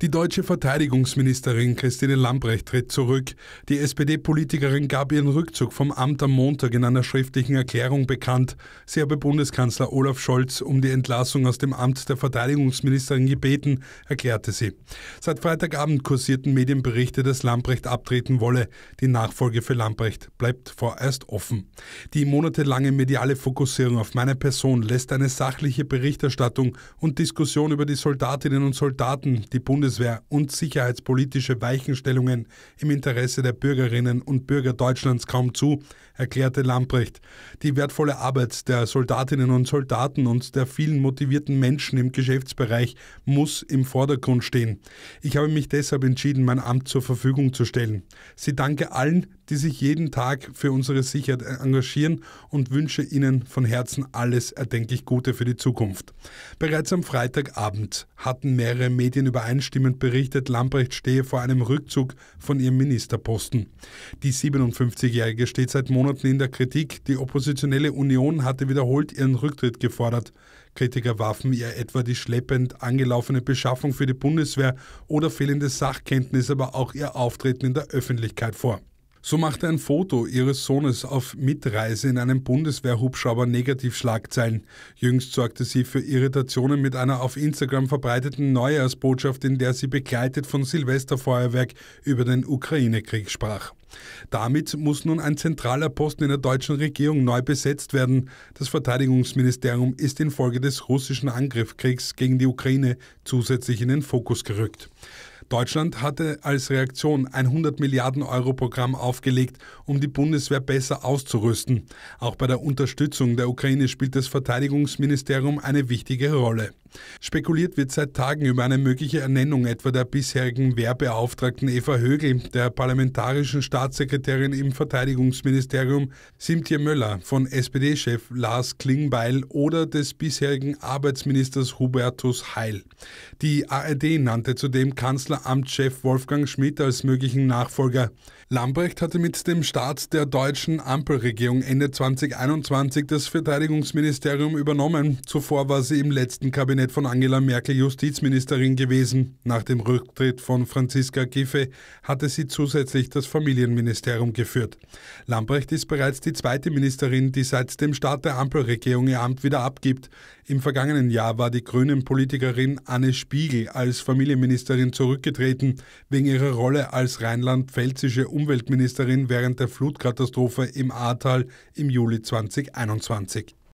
Die deutsche Verteidigungsministerin Christine Lambrecht tritt zurück. Die SPD-Politikerin gab ihren Rückzug vom Amt am Montag in einer schriftlichen Erklärung bekannt. Sie habe Bundeskanzler Olaf Scholz um die Entlassung aus dem Amt der Verteidigungsministerin gebeten, erklärte sie. Seit Freitagabend kursierten Medienberichte, dass Lambrecht abtreten wolle. Die Nachfolge für Lambrecht bleibt vorerst offen. Die monatelange mediale Fokussierung auf meine Person lässt eine sachliche Berichterstattung und Diskussion über die Soldatinnen und Soldaten, die Bundes Bundeswehr und sicherheitspolitische Weichenstellungen im Interesse der Bürgerinnen und Bürger Deutschlands kaum zu, erklärte Lamprecht. Die wertvolle Arbeit der Soldatinnen und Soldaten und der vielen motivierten Menschen im Geschäftsbereich muss im Vordergrund stehen. Ich habe mich deshalb entschieden, mein Amt zur Verfügung zu stellen. Sie danke allen, die sich jeden Tag für unsere Sicherheit äh, engagieren und wünsche Ihnen von Herzen alles erdenklich Gute für die Zukunft. Bereits am Freitagabend hatten mehrere Medien übereinstimmend berichtet, Lamprecht stehe vor einem Rückzug von ihrem Ministerposten. Die 57-Jährige steht seit Monaten in der Kritik. Die oppositionelle Union hatte wiederholt ihren Rücktritt gefordert. Kritiker warfen ihr etwa die schleppend angelaufene Beschaffung für die Bundeswehr oder fehlende Sachkenntnis, aber auch ihr Auftreten in der Öffentlichkeit vor. So machte ein Foto ihres Sohnes auf Mitreise in einem Bundeswehrhubschrauber Negativschlagzeilen. Jüngst sorgte sie für Irritationen mit einer auf Instagram verbreiteten Neujahrsbotschaft, in der sie begleitet von Silvesterfeuerwerk über den Ukraine-Krieg sprach. Damit muss nun ein zentraler Posten in der deutschen Regierung neu besetzt werden. Das Verteidigungsministerium ist infolge des russischen Angriffskriegs gegen die Ukraine zusätzlich in den Fokus gerückt. Deutschland hatte als Reaktion ein 100 Milliarden Euro Programm aufgelegt, um die Bundeswehr besser auszurüsten. Auch bei der Unterstützung der Ukraine spielt das Verteidigungsministerium eine wichtige Rolle. Spekuliert wird seit Tagen über eine mögliche Ernennung etwa der bisherigen Wehrbeauftragten Eva Högel, der parlamentarischen Staatssekretärin im Verteidigungsministerium Simtje Möller, von SPD-Chef Lars Klingbeil oder des bisherigen Arbeitsministers Hubertus Heil. Die ARD nannte zudem Kanzleramtschef Wolfgang Schmidt als möglichen Nachfolger. Lambrecht hatte mit dem Start der deutschen Ampelregierung Ende 2021 das Verteidigungsministerium übernommen. Zuvor war sie im letzten Kabinett Kabinett von Angela Merkel Justizministerin gewesen. Nach dem Rücktritt von Franziska Giffey hatte sie zusätzlich das Familienministerium geführt. Lambrecht ist bereits die zweite Ministerin, die seit dem Start der Ampelregierung ihr Amt wieder abgibt. Im vergangenen Jahr war die Grünen-Politikerin Anne Spiegel als Familienministerin zurückgetreten, wegen ihrer Rolle als rheinland-pfälzische Umweltministerin während der Flutkatastrophe im Ahrtal im Juli 2021.